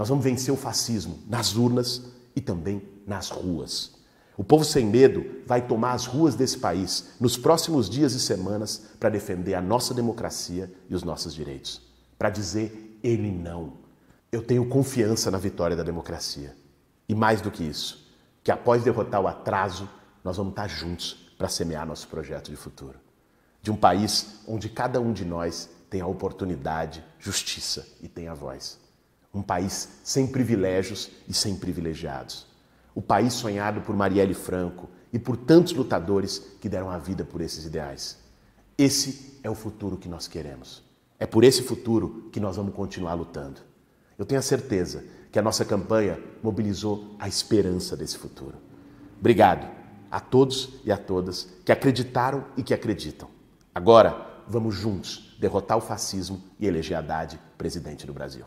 Nós vamos vencer o fascismo nas urnas e também nas ruas. O povo sem medo vai tomar as ruas desse país nos próximos dias e semanas para defender a nossa democracia e os nossos direitos. Para dizer ele não. Eu tenho confiança na vitória da democracia. E mais do que isso, que após derrotar o atraso, nós vamos estar juntos para semear nosso projeto de futuro. De um país onde cada um de nós tem a oportunidade, justiça e tem a voz. Um país sem privilégios e sem privilegiados. O país sonhado por Marielle Franco e por tantos lutadores que deram a vida por esses ideais. Esse é o futuro que nós queremos. É por esse futuro que nós vamos continuar lutando. Eu tenho a certeza que a nossa campanha mobilizou a esperança desse futuro. Obrigado a todos e a todas que acreditaram e que acreditam. Agora, vamos juntos derrotar o fascismo e eleger Haddad presidente do Brasil.